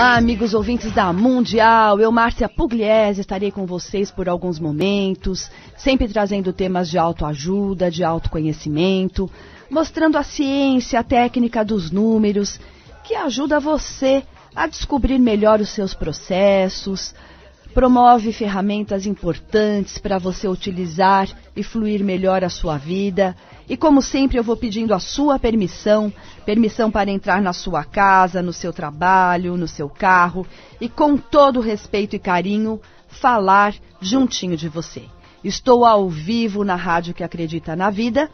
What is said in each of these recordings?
Olá, amigos ouvintes da Mundial. Eu, Márcia Pugliese, estarei com vocês por alguns momentos, sempre trazendo temas de autoajuda, de autoconhecimento, mostrando a ciência, a técnica dos números, que ajuda você a descobrir melhor os seus processos, promove ferramentas importantes para você utilizar e fluir melhor a sua vida. E como sempre, eu vou pedindo a sua permissão permissão para entrar na sua casa, no seu trabalho, no seu carro e, com todo respeito e carinho, falar juntinho de você. Estou ao vivo na Rádio que Acredita na Vida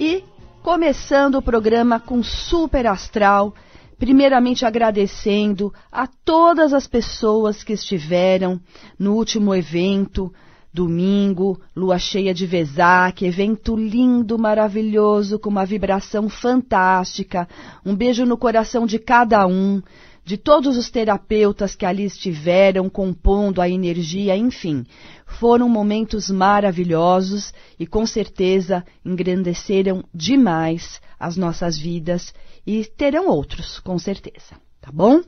e começando o programa com Super Astral Primeiramente agradecendo a todas as pessoas que estiveram no último evento, domingo, lua cheia de Vesak, evento lindo, maravilhoso, com uma vibração fantástica. Um beijo no coração de cada um de todos os terapeutas que ali estiveram compondo a energia, enfim. Foram momentos maravilhosos e com certeza engrandeceram demais as nossas vidas e terão outros, com certeza, tá bom?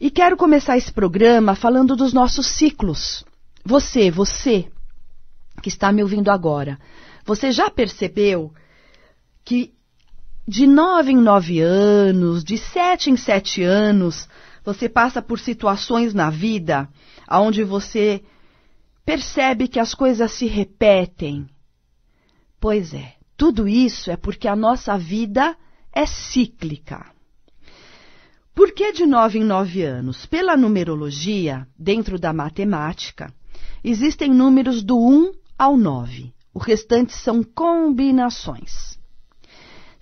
E quero começar esse programa falando dos nossos ciclos. Você, você que está me ouvindo agora, você já percebeu que de nove em nove anos, de sete em sete anos, você passa por situações na vida onde você percebe que as coisas se repetem. Pois é, tudo isso é porque a nossa vida é cíclica. Por que de nove em nove anos? Pela numerologia, dentro da matemática, existem números do 1 ao 9. O restante são combinações.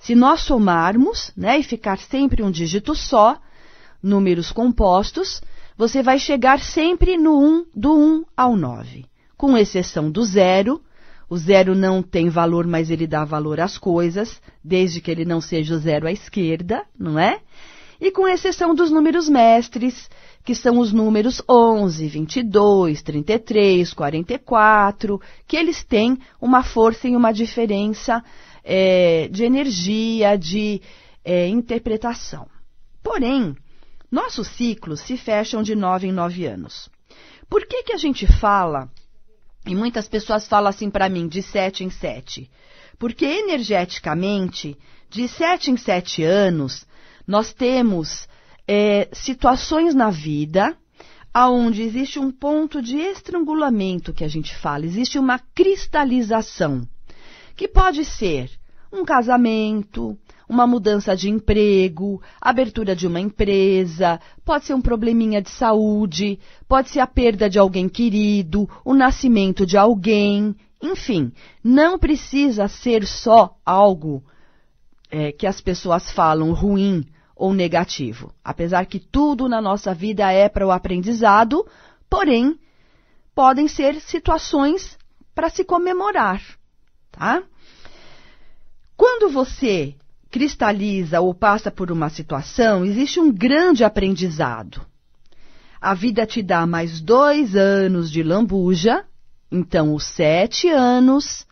Se nós somarmos né, e ficar sempre um dígito só, números compostos, você vai chegar sempre no 1, do 1 ao 9, com exceção do zero. O zero não tem valor, mas ele dá valor às coisas, desde que ele não seja o zero à esquerda, não é? E com exceção dos números mestres, que são os números 11, 22, 33, 44, que eles têm uma força e uma diferença é, de energia, de é, interpretação. Porém, nossos ciclos se fecham de nove em nove anos. Por que, que a gente fala, e muitas pessoas falam assim para mim, de sete em sete? Porque energeticamente, de sete em sete anos, nós temos é, situações na vida aonde existe um ponto de estrangulamento que a gente fala, existe uma cristalização que pode ser um casamento, uma mudança de emprego, abertura de uma empresa, pode ser um probleminha de saúde, pode ser a perda de alguém querido, o nascimento de alguém, enfim, não precisa ser só algo é, que as pessoas falam ruim ou negativo. Apesar que tudo na nossa vida é para o aprendizado, porém, podem ser situações para se comemorar tá? Quando você cristaliza ou passa por uma situação, existe um grande aprendizado. A vida te dá mais dois anos de lambuja, então os sete anos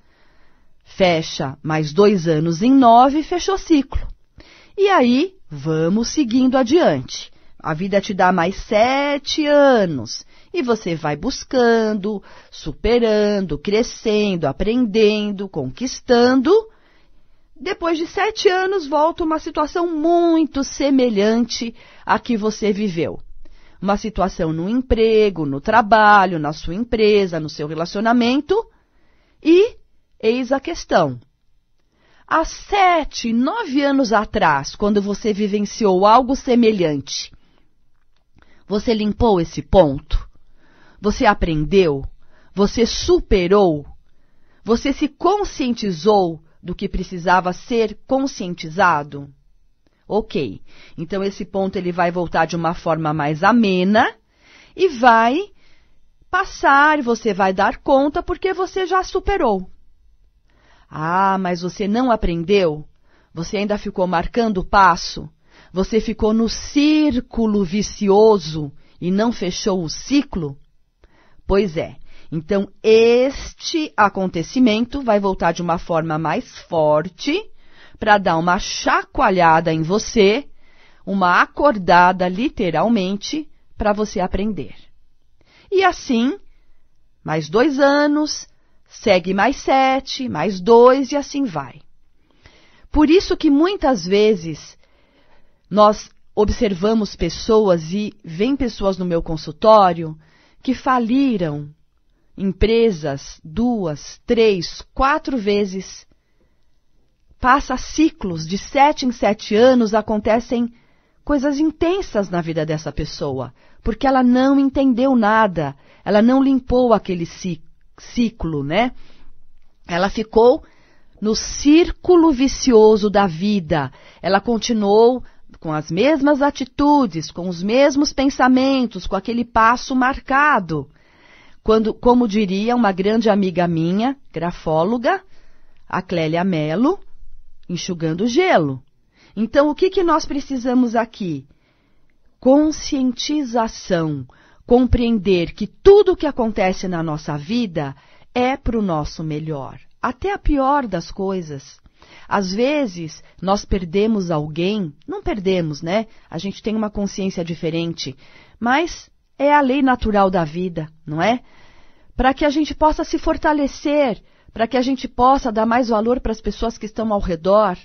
fecha mais dois anos em nove, fechou ciclo. E aí vamos seguindo adiante. A vida te dá mais sete anos e você vai buscando, superando, crescendo, aprendendo, conquistando. Depois de sete anos, volta uma situação muito semelhante à que você viveu. Uma situação no emprego, no trabalho, na sua empresa, no seu relacionamento. E eis a questão. Há sete, nove anos atrás, quando você vivenciou algo semelhante, você limpou esse ponto? Você aprendeu? Você superou? Você se conscientizou do que precisava ser conscientizado? Ok. Então esse ponto ele vai voltar de uma forma mais amena e vai passar, você vai dar conta porque você já superou. Ah, mas você não aprendeu? Você ainda ficou marcando o passo? você ficou no círculo vicioso e não fechou o ciclo? Pois é. Então, este acontecimento vai voltar de uma forma mais forte para dar uma chacoalhada em você, uma acordada literalmente para você aprender. E assim, mais dois anos, segue mais sete, mais dois e assim vai. Por isso que muitas vezes nós observamos pessoas e vem pessoas no meu consultório que faliram empresas duas, três, quatro vezes. Passa ciclos de sete em sete anos, acontecem coisas intensas na vida dessa pessoa, porque ela não entendeu nada, ela não limpou aquele ciclo, né? Ela ficou no círculo vicioso da vida, ela continuou com as mesmas atitudes, com os mesmos pensamentos, com aquele passo marcado. Quando, como diria uma grande amiga minha, grafóloga, a Clélia Mello, enxugando gelo. Então, o que, que nós precisamos aqui? Conscientização, compreender que tudo o que acontece na nossa vida é para o nosso melhor, até a pior das coisas. Às vezes, nós perdemos alguém, não perdemos, né? A gente tem uma consciência diferente, mas é a lei natural da vida, não é? Para que a gente possa se fortalecer, para que a gente possa dar mais valor para as pessoas que estão ao redor.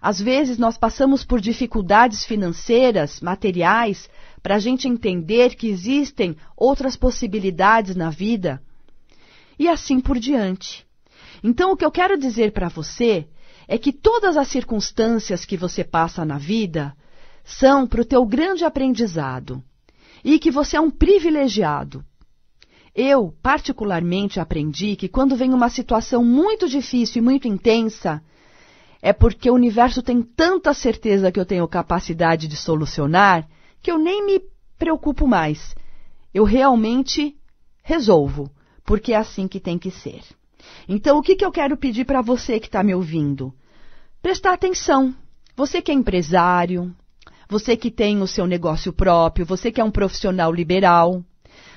Às vezes, nós passamos por dificuldades financeiras, materiais, para a gente entender que existem outras possibilidades na vida. E assim por diante. Então, o que eu quero dizer para você é que todas as circunstâncias que você passa na vida são para o teu grande aprendizado e que você é um privilegiado. Eu, particularmente, aprendi que quando vem uma situação muito difícil e muito intensa, é porque o universo tem tanta certeza que eu tenho capacidade de solucionar que eu nem me preocupo mais. Eu realmente resolvo, porque é assim que tem que ser. Então, o que, que eu quero pedir para você que está me ouvindo? Prestar atenção. Você que é empresário, você que tem o seu negócio próprio, você que é um profissional liberal,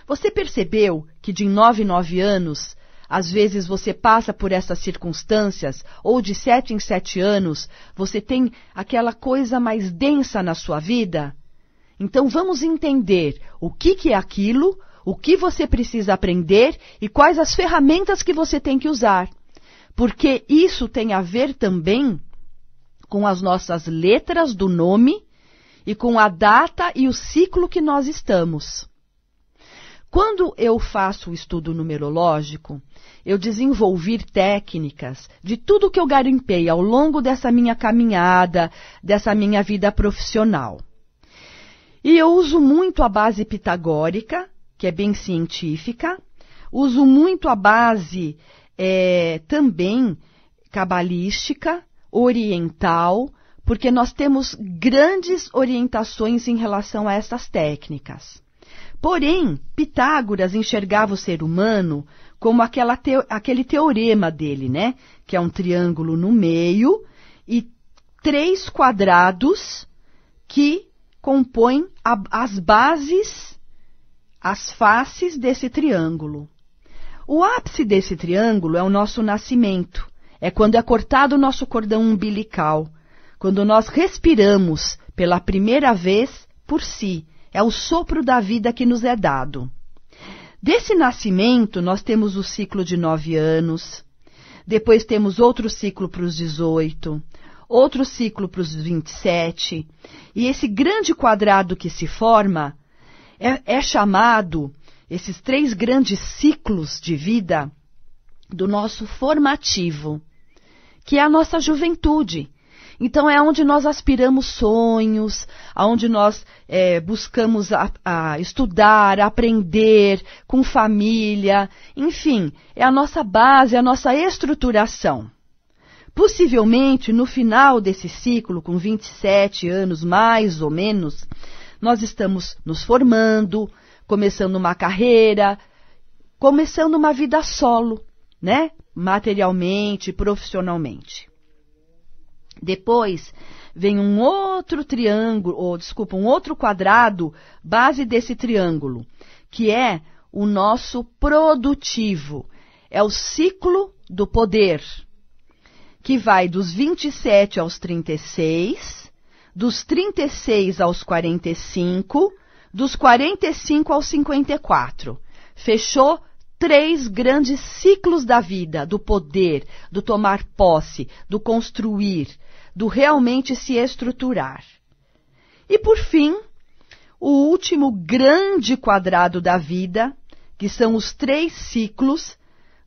você percebeu que de 9 em 9 anos, às vezes você passa por essas circunstâncias, ou de 7 em 7 anos, você tem aquela coisa mais densa na sua vida? Então vamos entender o que, que é aquilo, o que você precisa aprender e quais as ferramentas que você tem que usar. Porque isso tem a ver também com as nossas letras do nome e com a data e o ciclo que nós estamos. Quando eu faço o estudo numerológico, eu desenvolvi técnicas de tudo que eu garimpei ao longo dessa minha caminhada, dessa minha vida profissional. E eu uso muito a base pitagórica, que é bem científica. Uso muito a base é, também cabalística, oriental, porque nós temos grandes orientações em relação a essas técnicas. Porém, Pitágoras enxergava o ser humano como aquele teorema dele, né? Que é um triângulo no meio e três quadrados que compõem a, as bases as faces desse triângulo. O ápice desse triângulo é o nosso nascimento, é quando é cortado o nosso cordão umbilical, quando nós respiramos pela primeira vez por si, é o sopro da vida que nos é dado. Desse nascimento, nós temos o ciclo de nove anos, depois temos outro ciclo para os 18, outro ciclo para os 27, e esse grande quadrado que se forma é, é chamado esses três grandes ciclos de vida do nosso formativo, que é a nossa juventude. Então é onde nós aspiramos sonhos, aonde nós é, buscamos a, a estudar, aprender com família, enfim, é a nossa base, a nossa estruturação. Possivelmente no final desse ciclo, com 27 anos mais ou menos, nós estamos nos formando, começando uma carreira, começando uma vida solo, né? Materialmente, profissionalmente. Depois vem um outro triângulo, ou desculpa, um outro quadrado, base desse triângulo, que é o nosso produtivo. É o ciclo do poder, que vai dos 27 aos 36, dos 36 aos 45, dos 45 aos 54. Fechou três grandes ciclos da vida: do poder, do tomar posse, do construir, do realmente se estruturar. E por fim, o último grande quadrado da vida, que são os três ciclos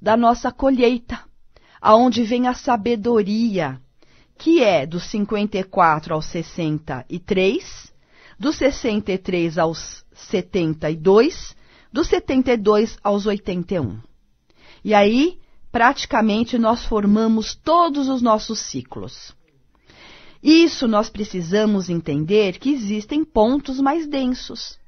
da nossa colheita, aonde vem a sabedoria, que é dos 54 aos 63, dos 63 aos 72, dos 72 aos 81. E aí, praticamente, nós formamos todos os nossos ciclos. Isso nós precisamos entender que existem pontos mais densos.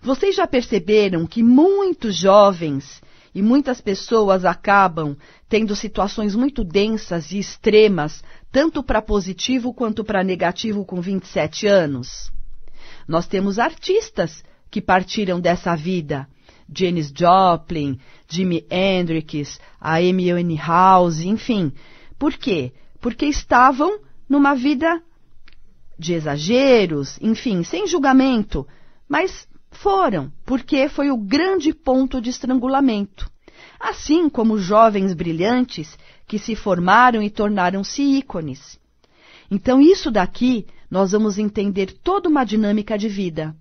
Vocês já perceberam que muitos jovens e muitas pessoas acabam tendo situações muito densas e extremas tanto para positivo quanto para negativo com 27 anos. Nós temos artistas que partiram dessa vida. Janis Joplin, Jimi Hendrix, a Amy House, enfim. Por quê? Porque estavam numa vida de exageros, enfim, sem julgamento, mas foram, porque foi o grande ponto de estrangulamento assim como jovens brilhantes que se formaram e tornaram-se ícones. Então, isso daqui nós vamos entender toda uma dinâmica de vida.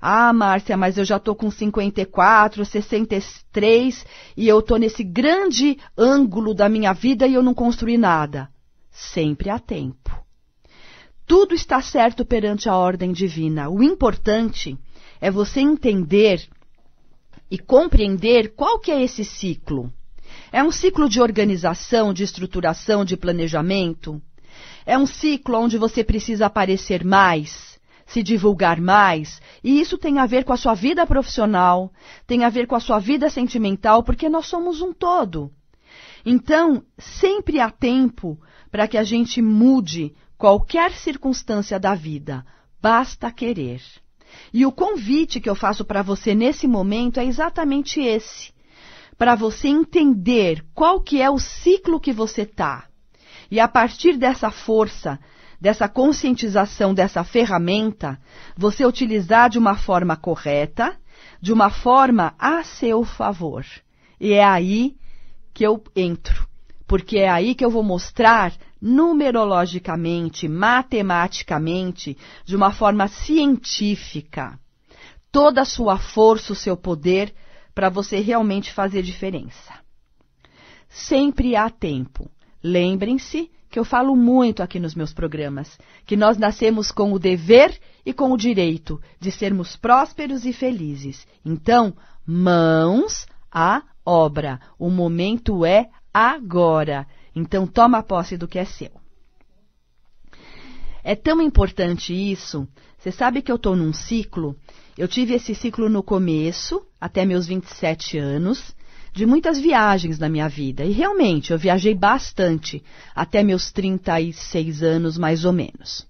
Ah, Márcia, mas eu já estou com 54, 63 e eu estou nesse grande ângulo da minha vida e eu não construí nada. Sempre há tempo. Tudo está certo perante a ordem divina. O importante é você entender e compreender qual que é esse ciclo. É um ciclo de organização, de estruturação, de planejamento? É um ciclo onde você precisa aparecer mais, se divulgar mais, e isso tem a ver com a sua vida profissional, tem a ver com a sua vida sentimental, porque nós somos um todo. Então, sempre há tempo para que a gente mude qualquer circunstância da vida, basta querer. E o convite que eu faço para você nesse momento é exatamente esse, para você entender qual que é o ciclo que você tá. E a partir dessa força, dessa conscientização, dessa ferramenta, você utilizar de uma forma correta, de uma forma a seu favor. E é aí que eu entro, porque é aí que eu vou mostrar numerologicamente, matematicamente, de uma forma científica, toda a sua força, o seu poder, para você realmente fazer diferença. Sempre há tempo. Lembrem-se que eu falo muito aqui nos meus programas, que nós nascemos com o dever e com o direito de sermos prósperos e felizes. Então, mãos à obra. O momento é agora. Então toma posse do que é seu. É tão importante isso. Você sabe que eu estou num ciclo. Eu tive esse ciclo no começo, até meus 27 anos, de muitas viagens na minha vida. E realmente, eu viajei bastante, até meus 36 anos, mais ou menos.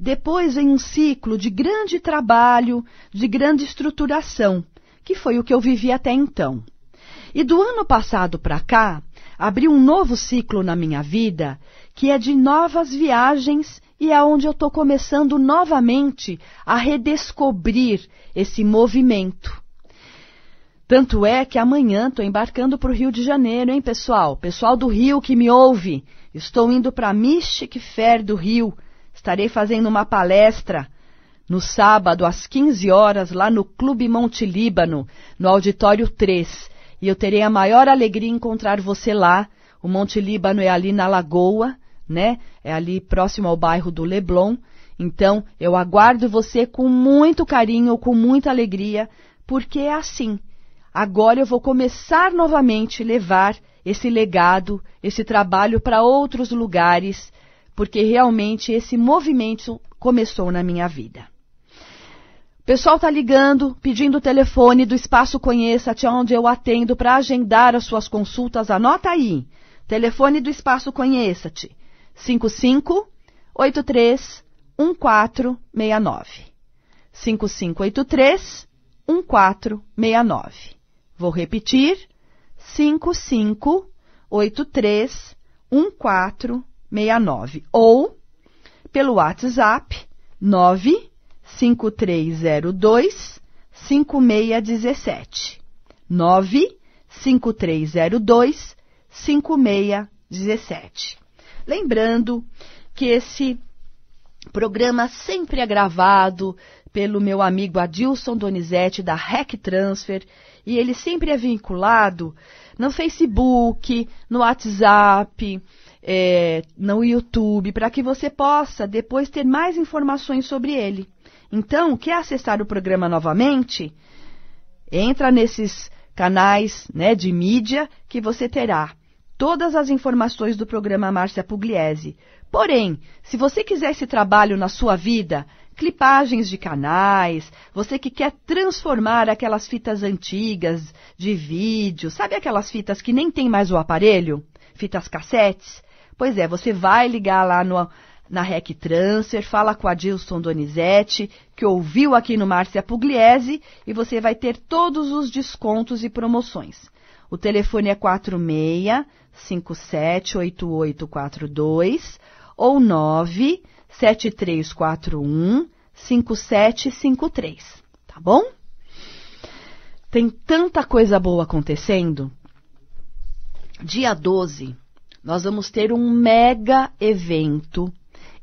Depois vem um ciclo de grande trabalho, de grande estruturação, que foi o que eu vivi até então. E do ano passado para cá, abri um novo ciclo na minha vida que é de novas viagens e é onde eu estou começando novamente a redescobrir esse movimento. Tanto é que amanhã estou embarcando para o Rio de Janeiro, hein, pessoal? Pessoal do Rio que me ouve, estou indo para Mystic Fair do Rio. Estarei fazendo uma palestra no sábado às 15 horas lá no Clube Monte Líbano, no auditório 3 e eu terei a maior alegria em encontrar você lá. O Monte Líbano é ali na Lagoa, né? É ali próximo ao bairro do Leblon. Então, eu aguardo você com muito carinho, com muita alegria, porque é assim. Agora eu vou começar novamente a levar esse legado, esse trabalho para outros lugares, porque realmente esse movimento começou na minha vida pessoal tá ligando, pedindo o telefone do Espaço Conheça-te, onde eu atendo para agendar as suas consultas. Anota aí. Telefone do Espaço Conheça-te. 55 83 1469. 5583 1469. Vou repetir. 55 83 1469 ou pelo WhatsApp 9 5302 5617. 9 5302 5617. Lembrando que esse programa sempre é gravado pelo meu amigo Adilson Donizete da Rec Transfer e ele sempre é vinculado no Facebook, no WhatsApp, é, no YouTube, para que você possa depois ter mais informações sobre ele. Então, quer acessar o programa novamente? Entra nesses canais né, de mídia que você terá todas as informações do programa Márcia Pugliese. Porém, se você quiser esse trabalho na sua vida, clipagens de canais, você que quer transformar aquelas fitas antigas de vídeo, sabe aquelas fitas que nem tem mais o aparelho? Fitas cassetes? Pois é, você vai ligar lá no na REC Transfer, fala com a Dilson Donizete, que ouviu aqui no Márcia Pugliese, e você vai ter todos os descontos e promoções. O telefone é 46 578842 ou 97341 5753, tá bom? Tem tanta coisa boa acontecendo. Dia 12, nós vamos ter um mega evento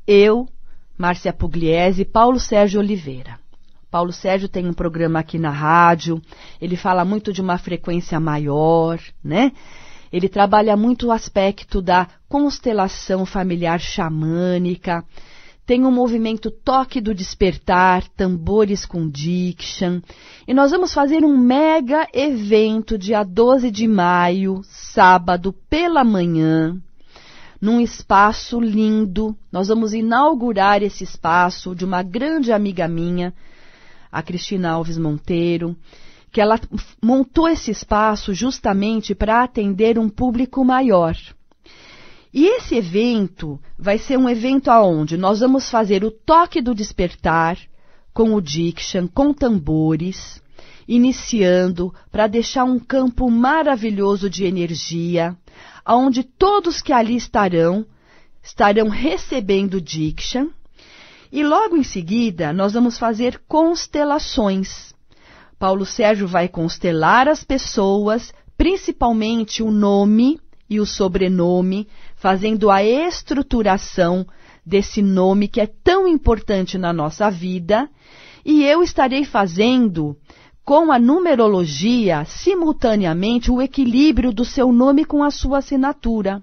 eu, Márcia Pugliese e Paulo Sérgio Oliveira. Paulo Sérgio tem um programa aqui na rádio, ele fala muito de uma frequência maior, né? Ele trabalha muito o aspecto da constelação familiar xamânica, tem o um movimento Toque do Despertar, Tambores com Diction. E nós vamos fazer um mega evento dia 12 de maio, sábado pela manhã, num espaço lindo. Nós vamos inaugurar esse espaço de uma grande amiga minha, a Cristina Alves Monteiro, que ela montou esse espaço justamente para atender um público maior. E esse evento vai ser um evento aonde nós vamos fazer o toque do despertar com o diction, com tambores iniciando para deixar um campo maravilhoso de energia, onde todos que ali estarão estarão recebendo Diksha. E logo em seguida, nós vamos fazer constelações. Paulo Sérgio vai constelar as pessoas, principalmente o nome e o sobrenome, fazendo a estruturação desse nome que é tão importante na nossa vida. E eu estarei fazendo com a numerologia simultaneamente o equilíbrio do seu nome com a sua assinatura.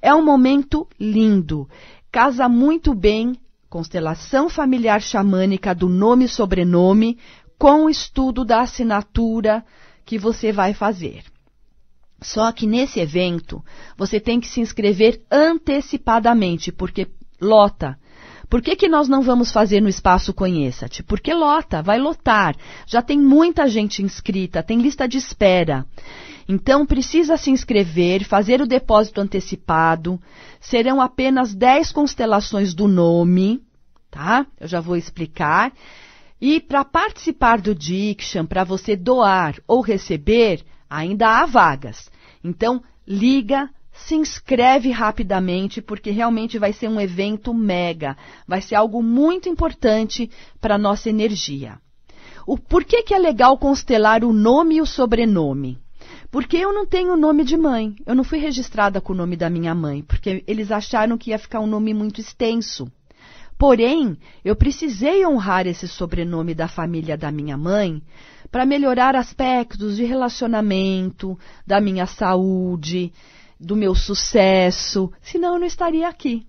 É um momento lindo. Casa muito bem constelação familiar xamânica do nome e sobrenome com o estudo da assinatura que você vai fazer. Só que nesse evento, você tem que se inscrever antecipadamente, porque lota. Por que, que nós não vamos fazer no espaço Conheça-te? Tipo, porque lota, vai lotar. Já tem muita gente inscrita, tem lista de espera. Então, precisa se inscrever, fazer o depósito antecipado. Serão apenas 10 constelações do nome, tá? Eu já vou explicar. E para participar do Diction, para você doar ou receber, ainda há vagas. Então, liga se inscreve rapidamente, porque realmente vai ser um evento mega, vai ser algo muito importante para a nossa energia. O por que, que é legal constelar o nome e o sobrenome? Porque eu não tenho nome de mãe, eu não fui registrada com o nome da minha mãe, porque eles acharam que ia ficar um nome muito extenso. Porém, eu precisei honrar esse sobrenome da família da minha mãe para melhorar aspectos de relacionamento, da minha saúde, do meu sucesso, senão eu não estaria aqui.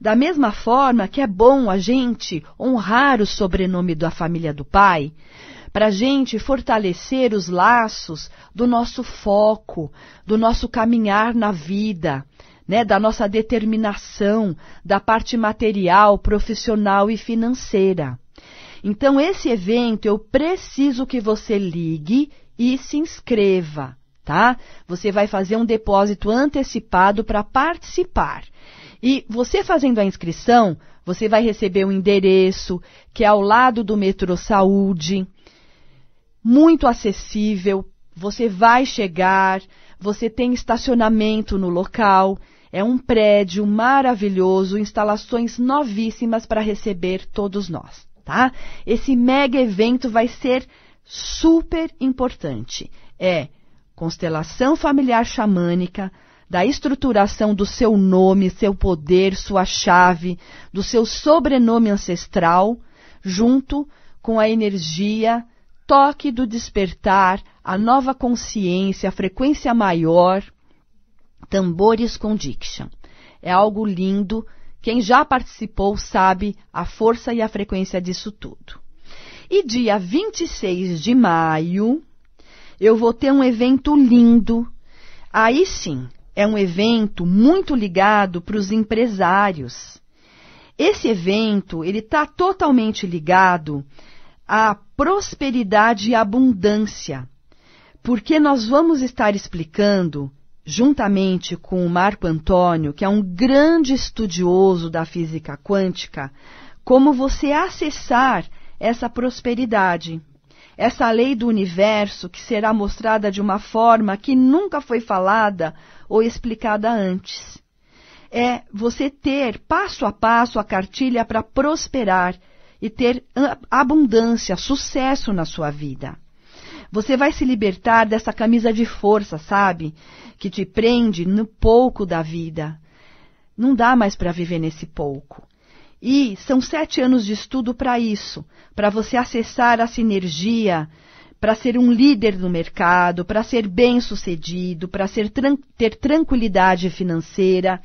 Da mesma forma que é bom a gente honrar o sobrenome da família do pai, para a gente fortalecer os laços do nosso foco, do nosso caminhar na vida, né, da nossa determinação, da parte material, profissional e financeira. Então, esse evento eu preciso que você ligue e se inscreva tá? Você vai fazer um depósito antecipado para participar. E você fazendo a inscrição, você vai receber o um endereço que é ao lado do metrô Saúde, muito acessível. Você vai chegar, você tem estacionamento no local. É um prédio maravilhoso, instalações novíssimas para receber todos nós, tá? Esse mega evento vai ser super importante. É constelação familiar xamânica, da estruturação do seu nome, seu poder, sua chave, do seu sobrenome ancestral, junto com a energia, toque do despertar, a nova consciência, a frequência maior, tambores com diction. É algo lindo. Quem já participou sabe a força e a frequência disso tudo. E dia 26 de maio, eu vou ter um evento lindo. Aí sim, é um evento muito ligado para os empresários. Esse evento ele está totalmente ligado à prosperidade e abundância, porque nós vamos estar explicando juntamente com o Marco Antônio, que é um grande estudioso da física quântica, como você acessar essa prosperidade essa lei do universo que será mostrada de uma forma que nunca foi falada ou explicada antes. É você ter passo a passo a cartilha para prosperar e ter abundância, sucesso na sua vida. Você vai se libertar dessa camisa de força, sabe? Que te prende no pouco da vida. Não dá mais para viver nesse pouco. E são sete anos de estudo para isso, para você acessar a sinergia, para ser um líder no mercado, para ser bem sucedido, para tran ter tranquilidade financeira.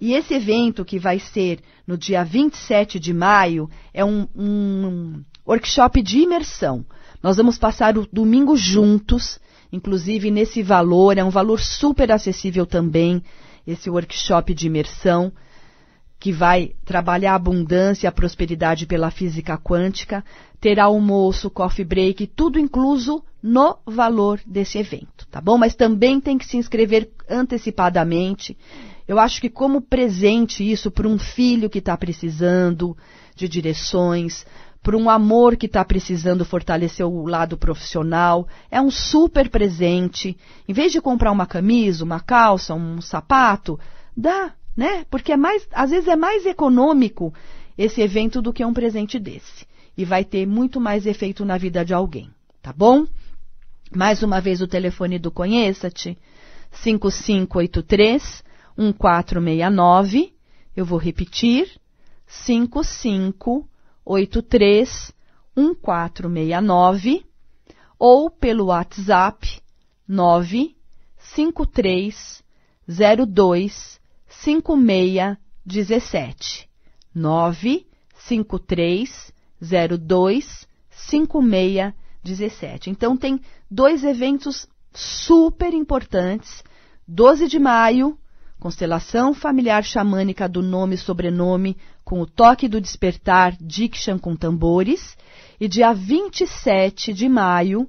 E esse evento, que vai ser no dia 27 de maio, é um, um workshop de imersão. Nós vamos passar o domingo juntos, inclusive nesse valor, é um valor super acessível também, esse workshop de imersão que vai trabalhar a abundância e a prosperidade pela física quântica, terá almoço, coffee break, tudo incluso no valor desse evento, tá bom? Mas também tem que se inscrever antecipadamente. Eu acho que como presente isso para um filho que está precisando de direções, para um amor que está precisando fortalecer o lado profissional. É um super presente. Em vez de comprar uma camisa, uma calça, um sapato, dá né? Porque é mais, às vezes é mais econômico esse evento do que um presente desse. E vai ter muito mais efeito na vida de alguém, tá bom? Mais uma vez o telefone do Conheça-te, 5583 1469. Eu vou repetir, 5583 1469 ou pelo WhatsApp 95302 5617 953 5617. Então tem dois eventos super importantes. 12 de maio, constelação familiar xamânica do nome e sobrenome com o toque do despertar, diction com tambores, e dia 27 de maio,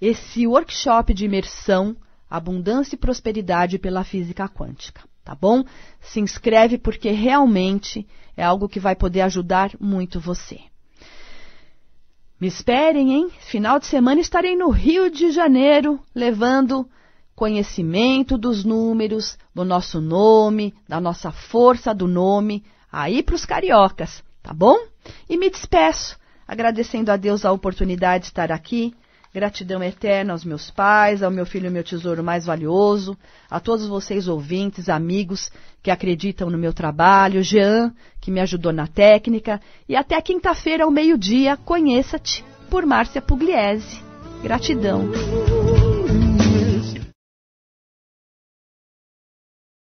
esse workshop de imersão abundância e prosperidade pela física quântica, tá bom? Se inscreve porque realmente é algo que vai poder ajudar muito você. Me esperem, hein? Final de semana estarei no Rio de Janeiro levando conhecimento dos números, do nosso nome, da nossa força do nome, aí para os cariocas, tá bom? E me despeço, agradecendo a Deus a oportunidade de estar aqui Gratidão eterna aos meus pais, ao meu filho, meu tesouro mais valioso, a todos vocês ouvintes, amigos que acreditam no meu trabalho, Jean, que me ajudou na técnica, e até quinta-feira ao meio-dia, conheça-te por Márcia Pugliese. Gratidão.